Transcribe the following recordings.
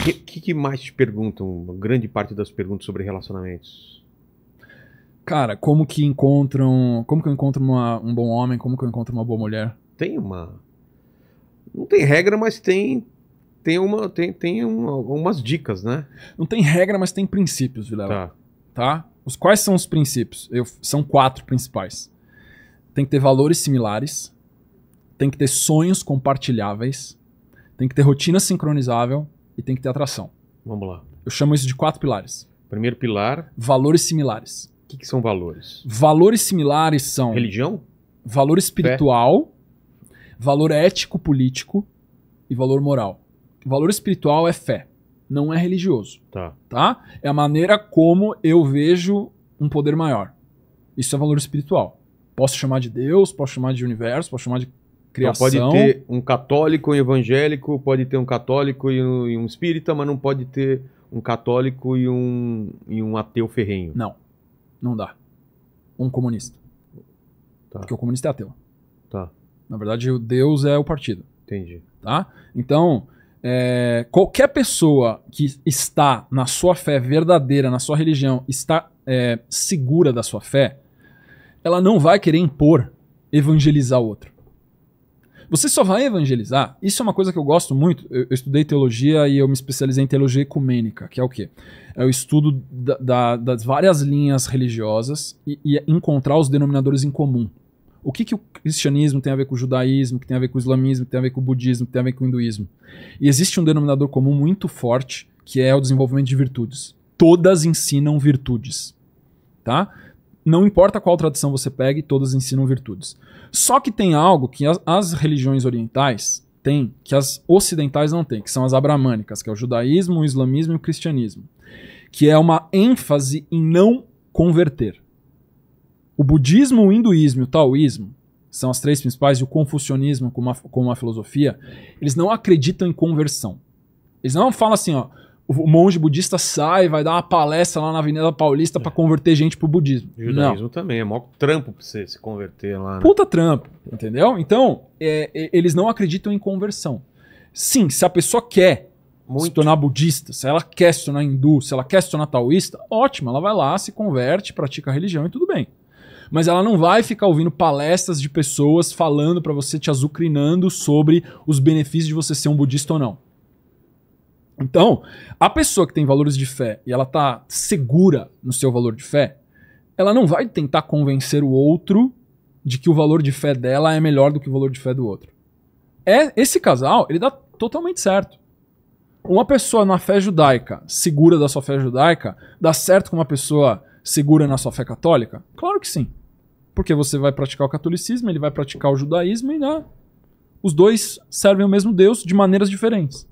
O que, que, mais te perguntam? Grande parte das perguntas sobre relacionamentos. Cara, como que encontram. Como que eu encontro uma, um bom homem? Como que eu encontro uma boa mulher? Tem uma. Não tem regra, mas tem. Tem, uma, tem, tem uma, algumas dicas, né? Não tem regra, mas tem princípios, Vilela. Tá. tá? Os quais são os princípios? Eu, são quatro principais. Tem que ter valores similares, tem que ter sonhos compartilháveis, tem que ter rotina sincronizável, e tem que ter atração. Vamos lá. Eu chamo isso de quatro pilares. Primeiro pilar. Valores similares. O que, que são valores? Valores similares são. Religião? Valor espiritual, fé. valor ético-político e valor moral. Valor espiritual é fé, não é religioso. Tá. tá. É a maneira como eu vejo um poder maior. Isso é valor espiritual. Posso chamar de Deus, posso chamar de universo, posso chamar de então, Criação. Não, pode ter um católico e um evangélico, pode ter um católico e um, e um espírita, mas não pode ter um católico e um, e um ateu ferrenho. Não, não dá. Um comunista. Tá. Porque o comunista é ateu. Tá. Na verdade, o Deus é o partido. Entendi. Tá? Então, é, qualquer pessoa que está na sua fé verdadeira, na sua religião, está é, segura da sua fé, ela não vai querer impor evangelizar o outro. Você só vai evangelizar. Isso é uma coisa que eu gosto muito. Eu, eu estudei teologia e eu me especializei em teologia ecumênica, que é o quê? É o estudo da, da, das várias linhas religiosas e, e é encontrar os denominadores em comum. O que, que o cristianismo tem a ver com o judaísmo, que tem a ver com o islamismo, que tem a ver com o budismo, que tem a ver com o hinduísmo. E existe um denominador comum muito forte, que é o desenvolvimento de virtudes. Todas ensinam virtudes, tá? não importa qual tradição você pegue, todas ensinam virtudes. Só que tem algo que as, as religiões orientais têm, que as ocidentais não têm, que são as abramânicas, que é o judaísmo, o islamismo e o cristianismo, que é uma ênfase em não converter. O budismo, o hinduísmo e o taoísmo, são as três principais, e o confucionismo como uma, como uma filosofia, eles não acreditam em conversão. Eles não falam assim, ó, o monge budista sai, vai dar uma palestra lá na Avenida Paulista é. para converter gente pro budismo. E o judaísmo também, é maior trampo pra você se converter lá. Né? Puta trampo, entendeu? Então, é, é eles não acreditam em conversão. Sim, se a pessoa quer Muito. se tornar budista, se ela quer se tornar hindu, se ela quer se tornar taoísta, ótimo, ela vai lá, se converte, pratica a religião e tudo bem mas ela não vai ficar ouvindo palestras de pessoas falando para você, te azucrinando sobre os benefícios de você ser um budista ou não. Então, a pessoa que tem valores de fé e ela tá segura no seu valor de fé, ela não vai tentar convencer o outro de que o valor de fé dela é melhor do que o valor de fé do outro. É esse casal, ele dá totalmente certo. Uma pessoa na fé judaica, segura da sua fé judaica, dá certo com uma pessoa segura na sua fé católica? Claro que sim. Porque você vai praticar o catolicismo, ele vai praticar o judaísmo e né, os dois servem o mesmo Deus de maneiras diferentes.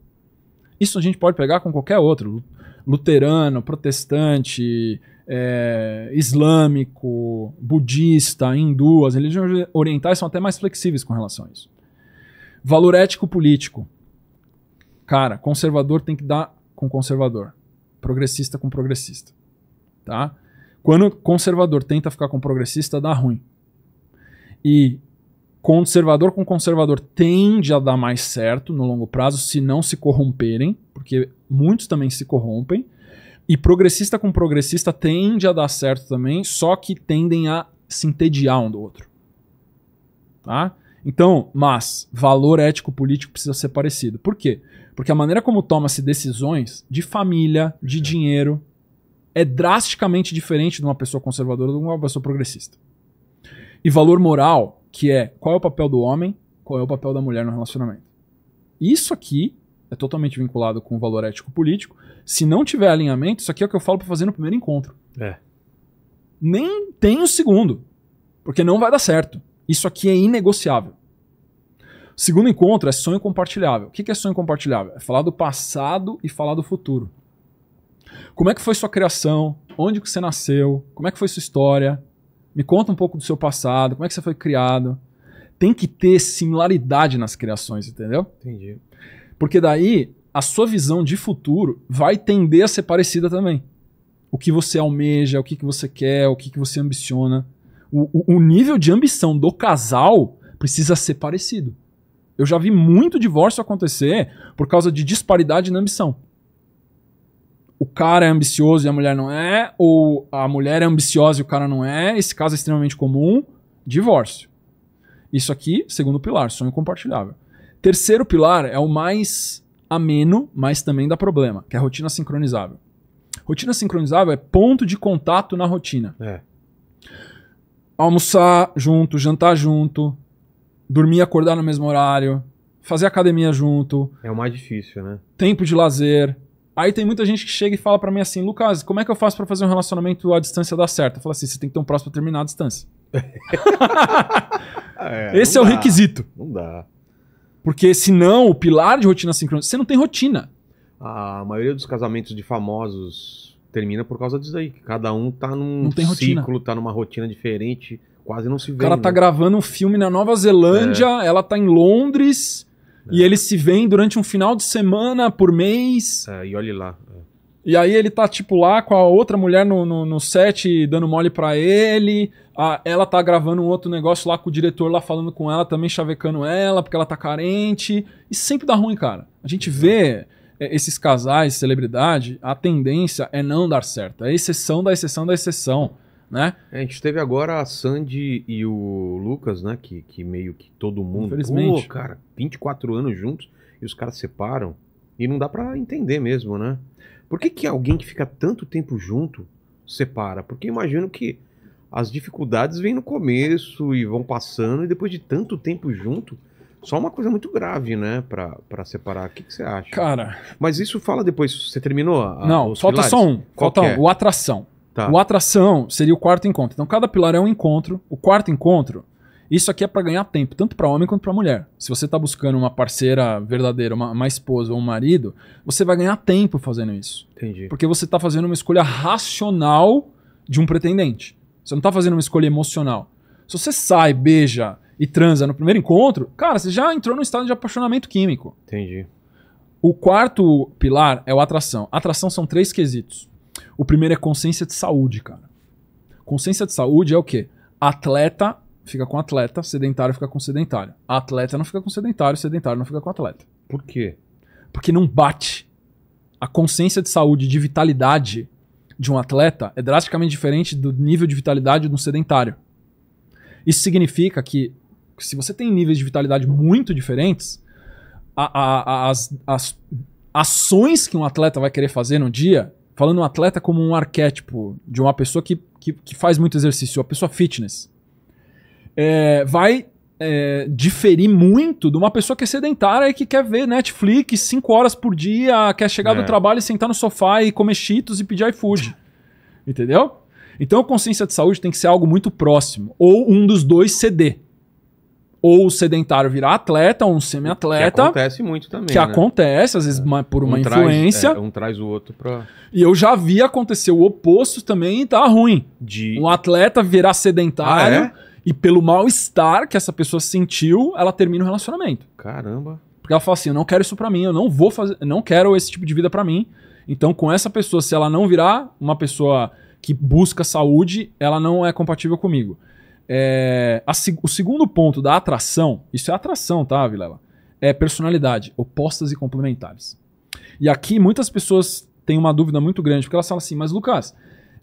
Isso a gente pode pegar com qualquer outro. Luterano, protestante, é, islâmico, budista, hindu, as religiões orientais são até mais flexíveis com relação a isso. Valor ético político. Cara, conservador tem que dar com conservador, progressista com progressista, tá? Quando conservador tenta ficar com progressista, dá ruim. E conservador com conservador tende a dar mais certo no longo prazo se não se corromperem, porque muitos também se corrompem. E progressista com progressista tende a dar certo também, só que tendem a se entediar um do outro. Tá? Então, mas valor ético-político precisa ser parecido. Por quê? Porque a maneira como toma-se decisões de família, de é. dinheiro, é drasticamente diferente de uma pessoa conservadora de uma pessoa progressista. E valor moral que é qual é o papel do homem, qual é o papel da mulher no relacionamento. Isso aqui é totalmente vinculado com o valor ético político. Se não tiver alinhamento, isso aqui é o que eu falo para fazer no primeiro encontro. É. Nem tem o segundo, porque não vai dar certo. Isso aqui é inegociável. segundo encontro é sonho compartilhável. O que é sonho compartilhável? É falar do passado e falar do futuro. Como é que foi sua criação? Onde que você nasceu? Como é que foi sua história? Me conta um pouco do seu passado, como é que você foi criado. Tem que ter similaridade nas criações, entendeu? Entendi. Porque daí a sua visão de futuro vai tender a ser parecida também. O que você almeja, o que, que você quer, o que, que você ambiciona. O, o, o nível de ambição do casal precisa ser parecido. Eu já vi muito divórcio acontecer por causa de disparidade na ambição o cara é ambicioso e a mulher não é, ou a mulher é ambiciosa e o cara não é, esse caso é extremamente comum, divórcio. Isso aqui, segundo pilar, sonho compartilhável. Terceiro pilar é o mais ameno, mas também dá problema, que é a rotina sincronizável. Rotina sincronizável é ponto de contato na rotina. É. Almoçar junto, jantar junto, dormir e acordar no mesmo horário, fazer academia junto. É o mais difícil, né? Tempo de lazer, Aí tem muita gente que chega e fala para mim assim, Lucas, como é que eu faço para fazer um relacionamento à distância dar certo? Eu falo assim, você tem que ter um próximo terminar a distância. Ah, é, Esse é dá. o requisito. Não dá. Porque senão o pilar de rotina sincrônica, você não tem rotina. A maioria dos casamentos de famosos termina por causa disso aí. Cada um tá num ciclo, rotina. tá numa rotina diferente, quase não se vê. O cara tá né? gravando um filme na Nova Zelândia, é. ela tá em Londres, e é. eles se veem durante um final de semana por mês. É, e olhe lá. É. E aí ele tá, tipo, lá com a outra mulher no, no, no set, dando mole pra ele. A, ela tá gravando um outro negócio lá com o diretor lá falando com ela, também chavecando ela, porque ela tá carente. E sempre dá ruim, cara. A gente vê é, esses casais, celebridade, a tendência é não dar certo. É exceção da exceção da exceção né? É, a gente teve agora a Sandy e o Lucas, né? Que, que meio que todo mundo. Infelizmente. Pô, cara, 24 anos juntos e os caras separam. E não dá para entender mesmo, né? Por que, que alguém que fica tanto tempo junto separa? Porque imagino que as dificuldades vêm no começo e vão passando, e depois de tanto tempo junto, só uma coisa muito grave, né? Pra, pra separar. O que, que você acha? Cara. Mas isso fala depois. Você terminou? A, não, falta pilares? só um. Qual falta é? o atração. Tá. O atração seria o quarto encontro. Então cada pilar é um encontro. O quarto encontro, isso aqui é para ganhar tempo, tanto para homem quanto para mulher. Se você está buscando uma parceira verdadeira, uma, uma, esposa ou um marido, você vai ganhar tempo fazendo isso. Entendi. Porque você está fazendo uma escolha racional de um pretendente. Você não está fazendo uma escolha emocional. Se você sai, beija e transa no primeiro encontro, cara, você já entrou num estado de apaixonamento químico. Entendi. O quarto pilar é o atração. Atração são três quesitos. O primeiro é consciência de saúde, cara. Consciência de saúde é o quê? Atleta fica com atleta, sedentário fica com sedentário. Atleta não fica com sedentário, sedentário não fica com atleta. Por quê? Porque não bate. A consciência de saúde, de vitalidade de um atleta é drasticamente diferente do nível de vitalidade de um sedentário. Isso significa que se você tem níveis de vitalidade muito diferentes, a, a, a, as, as ações que um atleta vai querer fazer no dia falando um atleta como um arquétipo de uma pessoa que, que, que faz muito exercício, a pessoa fitness, é, vai é, diferir muito de uma pessoa que é sedentária e que quer ver Netflix 5 horas por dia, quer chegar é. do trabalho e sentar no sofá e comer cheetos e pedir iFood. Entendeu? Então, a consciência de saúde tem que ser algo muito próximo. Ou um dos dois ceder ou o sedentário virar atleta, ou um semi-atleta. Que acontece muito também. Que né? acontece, às vezes, é. por uma um influência. Traz, é, um traz o outro pra. E eu já vi acontecer o oposto também e tá ruim. De... Um atleta virar sedentário ah, é? e, pelo mal-estar que essa pessoa sentiu, ela termina o relacionamento. Caramba. Porque ela fala assim: eu não quero isso pra mim, eu não vou fazer, não quero esse tipo de vida pra mim. Então, com essa pessoa, se ela não virar uma pessoa que busca saúde, ela não é compatível comigo. É, a, o segundo ponto da atração, isso é atração, tá, Vilela? É personalidade, opostas e complementares. E aqui muitas pessoas têm uma dúvida muito grande, porque elas falam assim, mas Lucas,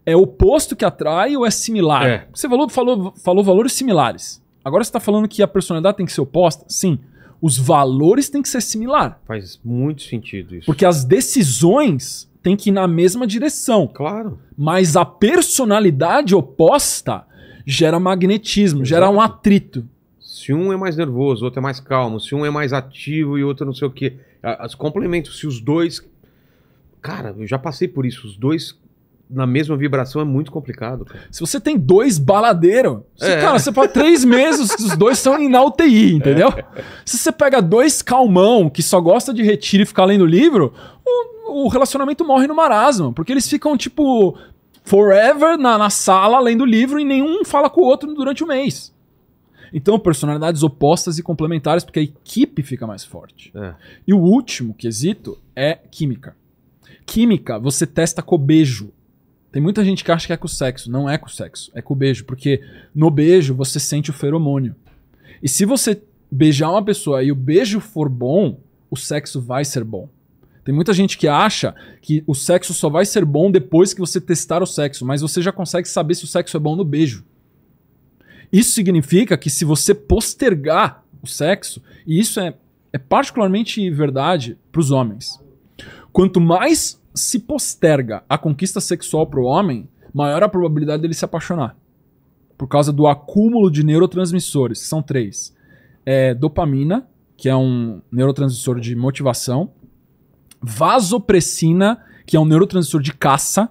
é oposto que atrai ou é similar? É. Você falou, falou, falou valores similares. Agora você está falando que a personalidade tem que ser oposta? Sim. Os valores têm que ser similar. Faz muito sentido isso. Porque as decisões têm que ir na mesma direção. Claro. Mas a personalidade oposta gera magnetismo, Exato. gera um atrito. Se um é mais nervoso, o outro é mais calmo. Se um é mais ativo e outro não sei o quê. As complementos, se os dois. Cara, eu já passei por isso. Os dois na mesma vibração é muito complicado. Cara. Se você tem dois baladeiros, é. cara, você pode três meses, os dois são na UTI, entendeu? É. Se você pega dois calmão que só gosta de retiro e ficar lendo livro, o, o relacionamento morre no marasmo, porque eles ficam, tipo, forever na, na sala lendo livro e nenhum fala com o outro durante o mês. Então, personalidades opostas e complementares, porque a equipe fica mais forte. É. E o último quesito é química. Química, você testa com beijo. Tem muita gente que acha que é com sexo. Não é com sexo, é com beijo. Porque no beijo você sente o feromônio. E se você beijar uma pessoa e o beijo for bom, o sexo vai ser bom. Tem muita gente que acha que o sexo só vai ser bom depois que você testar o sexo, mas você já consegue saber se o sexo é bom no beijo. Isso significa que se você postergar o sexo, e isso é, é particularmente verdade para os homens, quanto mais se posterga a conquista sexual para o homem, maior a probabilidade dele se apaixonar. Por causa do acúmulo de neurotransmissores, que são três: é, dopamina, que é um neurotransmissor de motivação, vasopressina, que é um neurotransmissor de caça,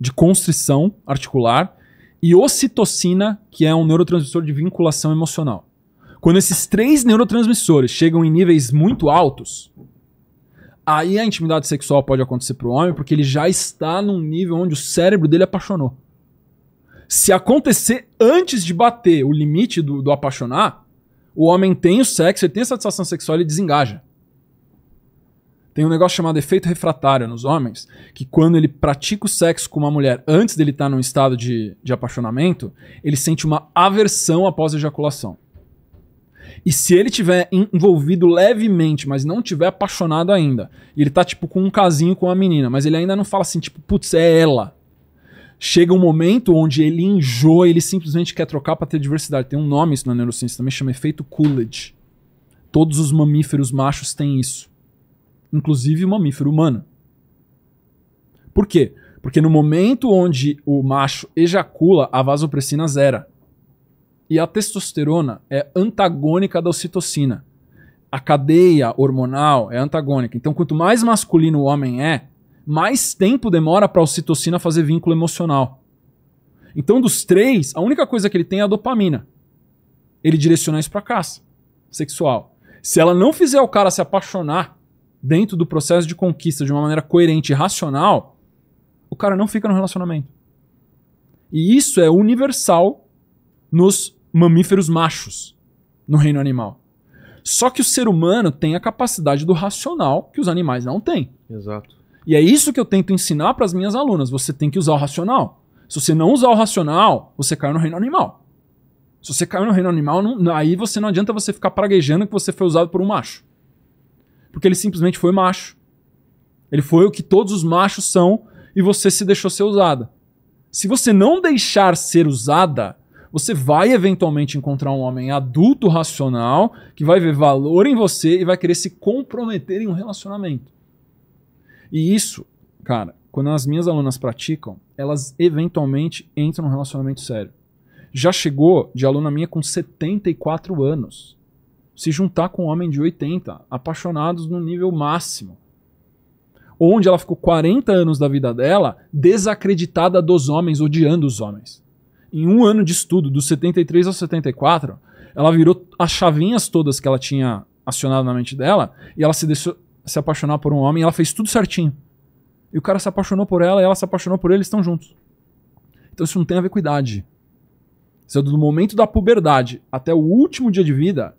de constrição articular, e ocitocina, que é um neurotransmissor de vinculação emocional. Quando esses três neurotransmissores chegam em níveis muito altos, aí a intimidade sexual pode acontecer para o homem porque ele já está num nível onde o cérebro dele apaixonou. Se acontecer antes de bater o limite do, do apaixonar, o homem tem o sexo, ele tem a satisfação sexual, ele desengaja. Tem um negócio chamado efeito refratário nos homens, que quando ele pratica o sexo com uma mulher antes dele estar tá num estado de, de apaixonamento, ele sente uma aversão após a ejaculação. E se ele tiver envolvido levemente, mas não tiver apaixonado ainda, e ele tá tipo com um casinho com a menina, mas ele ainda não fala assim, tipo, putz, é ela. Chega um momento onde ele enjoa, ele simplesmente quer trocar para ter diversidade. Tem um nome isso na neurociência também, chama efeito Coolidge. Todos os mamíferos machos têm isso inclusive o mamífero humano. Por quê? Porque no momento onde o macho ejacula, a vasopressina zera. E a testosterona é antagônica da ocitocina. A cadeia hormonal é antagônica. Então, quanto mais masculino o homem é, mais tempo demora para a ocitocina fazer vínculo emocional. Então, dos três, a única coisa que ele tem é a dopamina. Ele direciona isso para caça sexual. Se ela não fizer o cara se apaixonar, dentro do processo de conquista de uma maneira coerente e racional, o cara não fica no relacionamento. E isso é universal nos mamíferos machos no reino animal. Só que o ser humano tem a capacidade do racional que os animais não têm. Exato. E é isso que eu tento ensinar para as minhas alunas. Você tem que usar o racional. Se você não usar o racional, você cai no reino animal. Se você caiu no reino animal, não, aí você não adianta você ficar praguejando que você foi usado por um macho. Porque ele simplesmente foi macho. Ele foi o que todos os machos são e você se deixou ser usada. Se você não deixar ser usada, você vai eventualmente encontrar um homem adulto racional que vai ver valor em você e vai querer se comprometer em um relacionamento. E isso, cara, quando as minhas alunas praticam, elas eventualmente entram num relacionamento sério. Já chegou de aluna minha com 74 anos se juntar com um homem de 80, apaixonados no nível máximo. Onde ela ficou 40 anos da vida dela desacreditada dos homens, odiando os homens. Em um ano de estudo, dos 73 aos 74, ela virou as chavinhas todas que ela tinha acionado na mente dela e ela se deixou se apaixonar por um homem ela fez tudo certinho. E o cara se apaixonou por ela e ela se apaixonou por ele eles estão juntos. Então isso não tem a ver com idade. Isso é do momento da puberdade até o último dia de vida,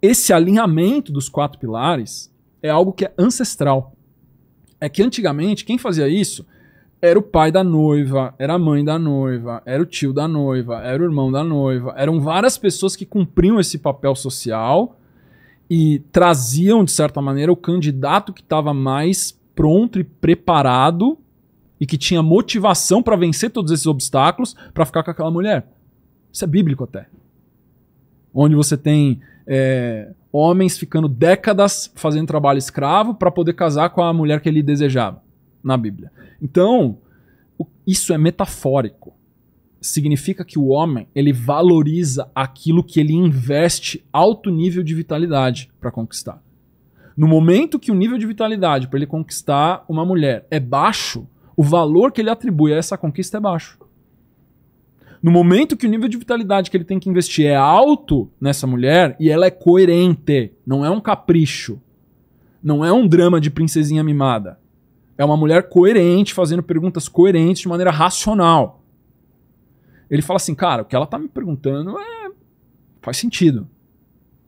esse alinhamento dos quatro pilares é algo que é ancestral. É que antigamente quem fazia isso era o pai da noiva, era a mãe da noiva, era o tio da noiva, era o irmão da noiva. Eram várias pessoas que cumpriam esse papel social e traziam, de certa maneira, o candidato que estava mais pronto e preparado e que tinha motivação para vencer todos esses obstáculos para ficar com aquela mulher. Isso é bíblico até. Onde você tem é, homens ficando décadas fazendo trabalho escravo para poder casar com a mulher que ele desejava na Bíblia. Então, isso é metafórico. Significa que o homem ele valoriza aquilo que ele investe alto nível de vitalidade para conquistar. No momento que o nível de vitalidade para ele conquistar uma mulher é baixo, o valor que ele atribui a essa conquista é baixo. No momento que o nível de vitalidade que ele tem que investir é alto nessa mulher e ela é coerente, não é um capricho, não é um drama de princesinha mimada. É uma mulher coerente, fazendo perguntas coerentes de maneira racional. Ele fala assim, cara, o que ela tá me perguntando é faz sentido.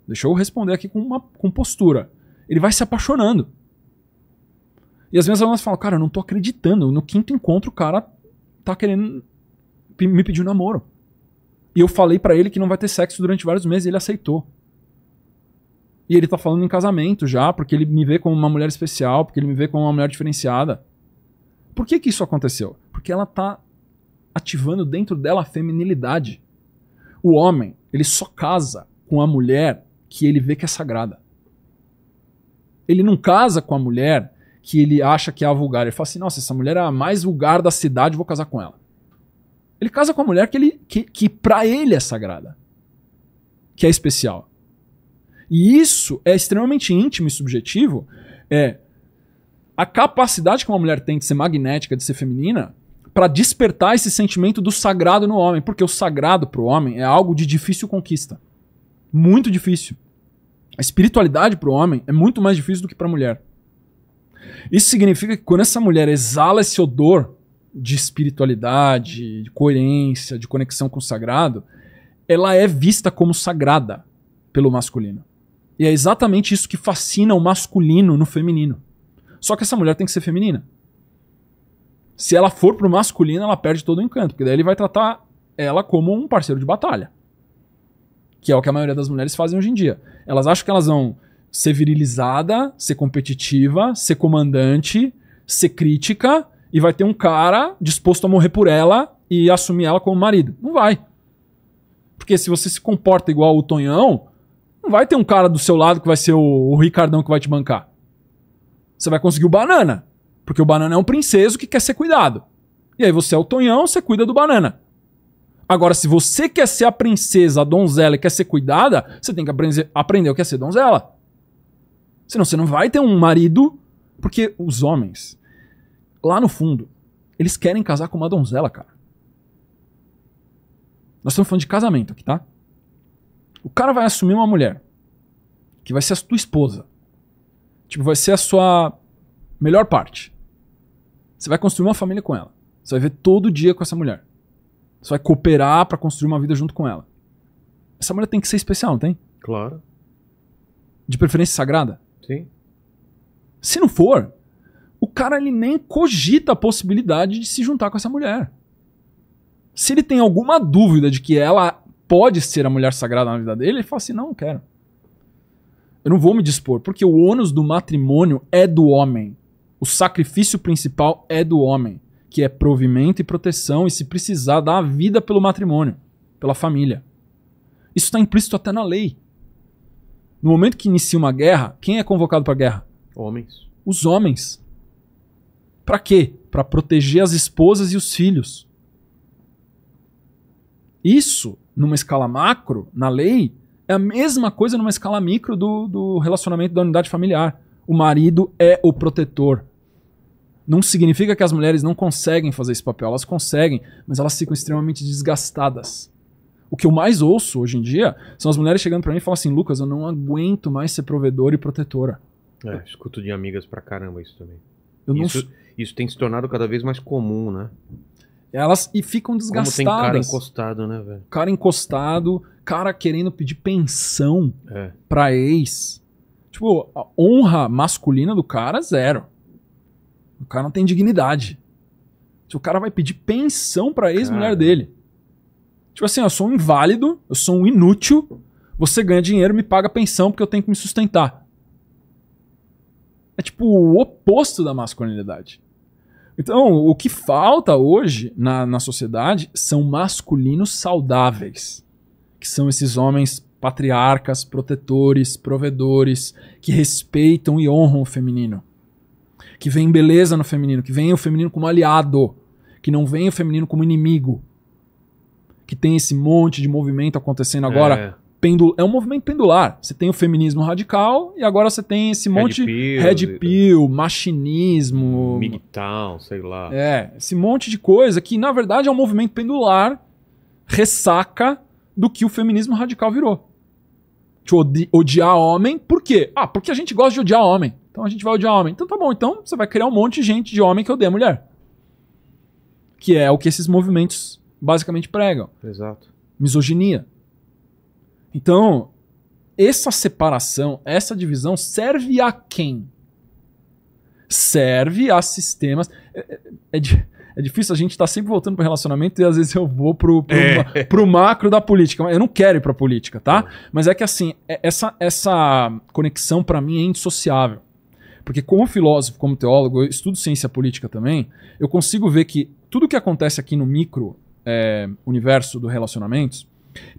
Deixa eu responder aqui com uma com postura. Ele vai se apaixonando. E as minhas alunas falam, cara, eu não tô acreditando. No quinto encontro, o cara tá querendo me pediu namoro. E eu falei para ele que não vai ter sexo durante vários meses e ele aceitou. E ele tá falando em casamento já, porque ele me vê como uma mulher especial, porque ele me vê como uma mulher diferenciada. Por que que isso aconteceu? Porque ela tá ativando dentro dela a feminilidade. O homem, ele só casa com a mulher que ele vê que é sagrada. Ele não casa com a mulher que ele acha que é a vulgar. Ele fala assim: nossa, essa mulher é a mais vulgar da cidade, vou casar com ela. Ele casa com a mulher que, ele, que, que para ele é sagrada, que é especial. E isso é extremamente íntimo e subjetivo. É a capacidade que uma mulher tem de ser magnética, de ser feminina, para despertar esse sentimento do sagrado no homem, porque o sagrado para o homem é algo de difícil conquista, muito difícil. A espiritualidade para o homem é muito mais difícil do que para a mulher. Isso significa que quando essa mulher exala esse odor de espiritualidade, de coerência, de conexão com o sagrado, ela é vista como sagrada pelo masculino. E é exatamente isso que fascina o masculino no feminino. Só que essa mulher tem que ser feminina. Se ela for pro masculino, ela perde todo o encanto, porque daí ele vai tratar ela como um parceiro de batalha. Que é o que a maioria das mulheres fazem hoje em dia. Elas acham que elas vão ser virilizada, ser competitiva, ser comandante, ser crítica, e vai ter um cara disposto a morrer por ela e assumir ela como marido. Não vai. Porque se você se comporta igual o Tonhão, não vai ter um cara do seu lado que vai ser o, o Ricardão que vai te bancar. Você vai conseguir o banana. Porque o banana é um princeso que quer ser cuidado. E aí você é o Tonhão, você cuida do banana. Agora, se você quer ser a princesa, a donzela e quer ser cuidada, você tem que aprender, aprender o que é ser donzela. Senão você não vai ter um marido, porque os homens, lá no fundo, eles querem casar com uma donzela, cara. Nós estamos falando de casamento aqui, tá? O cara vai assumir uma mulher que vai ser a sua esposa. Tipo, vai ser a sua melhor parte. Você vai construir uma família com ela. Você vai ver todo dia com essa mulher. Você vai cooperar para construir uma vida junto com ela. Essa mulher tem que ser especial, não tem? Claro. De preferência sagrada? Sim. Se não for, o cara ele nem cogita a possibilidade de se juntar com essa mulher. Se ele tem alguma dúvida de que ela pode ser a mulher sagrada na vida dele, ele fala assim: não, não quero. Eu não vou me dispor, porque o ônus do matrimônio é do homem. O sacrifício principal é do homem, que é provimento e proteção, e se precisar, dar a vida pelo matrimônio, pela família. Isso está implícito até na lei. No momento que inicia uma guerra, quem é convocado para a guerra? Homens. Os homens. Para quê? Para proteger as esposas e os filhos. Isso, numa escala macro, na lei, é a mesma coisa numa escala micro do, do relacionamento da unidade familiar. O marido é o protetor. Não significa que as mulheres não conseguem fazer esse papel, elas conseguem, mas elas ficam extremamente desgastadas. O que eu mais ouço hoje em dia são as mulheres chegando para mim e falando assim: Lucas, eu não aguento mais ser provedor e protetora. É, escuto de amigas pra caramba isso também. Eu isso, não... Isso tem se tornado cada vez mais comum, né? Elas e ficam desgastadas. Como tem cara encostado, né, velho? Cara encostado, cara querendo pedir pensão é. pra ex. Tipo, a honra masculina do cara, zero. O cara não tem dignidade. O cara vai pedir pensão pra ex-mulher dele. Tipo assim, eu sou um inválido, eu sou um inútil, você ganha dinheiro me paga pensão porque eu tenho que me sustentar. É tipo o oposto da masculinidade. Então, o que falta hoje na, na sociedade são masculinos saudáveis, que são esses homens patriarcas, protetores, provedores, que respeitam e honram o feminino, que veem beleza no feminino, que veem o feminino como aliado, que não veem o feminino como inimigo, que tem esse monte de movimento acontecendo agora. É. Pendul... é um movimento pendular. Você tem o feminismo radical e agora você tem esse monte de red pill, pill machinismo, MGTOW, sei lá. É, esse monte de coisa que na verdade é um movimento pendular ressaca do que o feminismo radical virou. De odi odiar homem, por quê? Ah, porque a gente gosta de odiar homem. Então a gente vai odiar homem. Então tá bom, então você vai criar um monte de gente de homem que odeia mulher. Que é o que esses movimentos basicamente pregam. Exato. Misoginia então, essa separação, essa divisão serve a quem? Serve a sistemas. É, é, é, é difícil a gente estar tá sempre voltando para o relacionamento e às vezes eu vou pro, pro, é. macro da política. eu não quero ir para a política, tá? É. Mas é que assim, é, essa, essa conexão para mim é indissociável. Porque como filósofo, como teólogo, eu estudo ciência política também, eu consigo ver que tudo que acontece aqui no micro é, universo do relacionamentos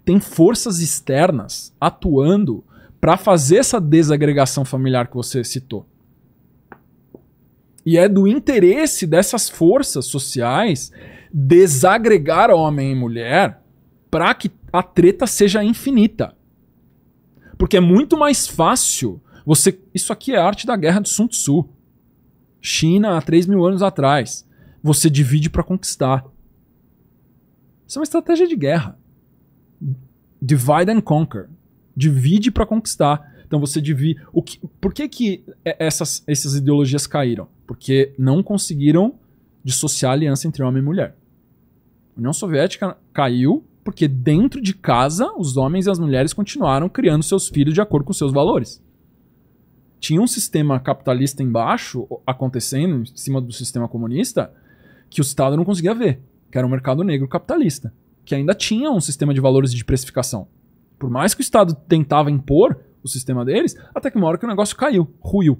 tem forças externas atuando para fazer essa desagregação familiar que você citou. E é do interesse dessas forças sociais desagregar homem e mulher para que a treta seja infinita. Porque é muito mais fácil você. Isso aqui é arte da guerra do Sun Tzu. China há 3 mil anos atrás. Você divide para conquistar. Isso é uma estratégia de guerra. Divide and conquer. Divide para conquistar. Então você divide. O que, por que, que é, essas, essas ideologias caíram? Porque não conseguiram dissociar a aliança entre homem e mulher. A União Soviética caiu porque dentro de casa os homens e as mulheres continuaram criando seus filhos de acordo com seus valores. Tinha um sistema capitalista embaixo acontecendo, em cima do sistema comunista, que o Estado não conseguia ver, que era o um mercado negro capitalista que ainda tinha um sistema de valores de precificação. Por mais que o Estado tentava impor o sistema deles, até que uma hora que o negócio caiu, ruiu.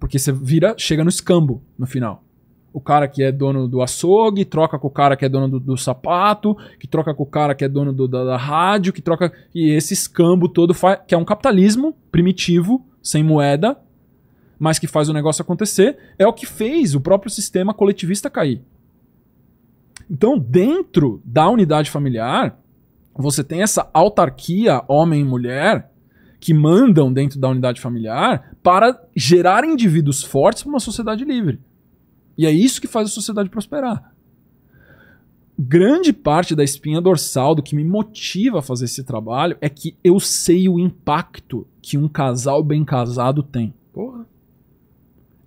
Porque você vira, chega no escambo no final. O cara que é dono do açougue troca com o cara que é dono do, do sapato, que troca com o cara que é dono do, da, da, rádio, que troca. E esse escambo todo faz. Que é um capitalismo primitivo, sem moeda, mas que faz o negócio acontecer. É o que fez o próprio sistema coletivista cair. Então, dentro da unidade familiar, você tem essa autarquia homem e mulher que mandam dentro da unidade familiar para gerar indivíduos fortes para uma sociedade livre. E é isso que faz a sociedade prosperar. Grande parte da espinha dorsal do que me motiva a fazer esse trabalho é que eu sei o impacto que um casal bem casado tem. Porra.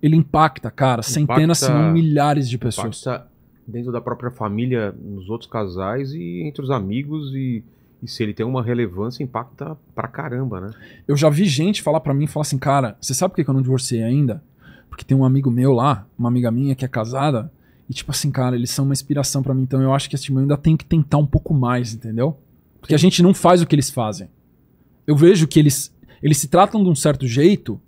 Ele impacta, cara, impacta, centenas, se não milhares de pessoas. Impacta dentro da própria família, nos outros casais e entre os amigos e, e se ele tem uma relevância, impacta pra caramba, né? Eu já vi gente falar para mim, falar assim, cara, você sabe por que eu não divorciei ainda? Porque tem um amigo meu lá, uma amiga minha que é casada, e tipo assim, cara, eles são uma inspiração para mim, então eu acho que a eu ainda tem que tentar um pouco mais, entendeu? Porque Sim. a gente não faz o que eles fazem. Eu vejo que eles, eles se tratam de um certo jeito,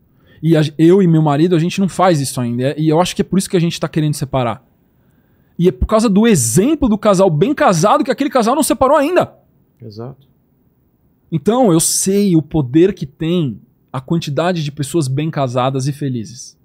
e a, eu e meu marido, a gente não faz isso ainda. E eu acho que é por isso que a gente tá querendo separar. E é por causa do exemplo do casal bem casado que aquele casal não separou ainda. Exato. Então, eu sei o poder que tem a quantidade de pessoas bem casadas e felizes.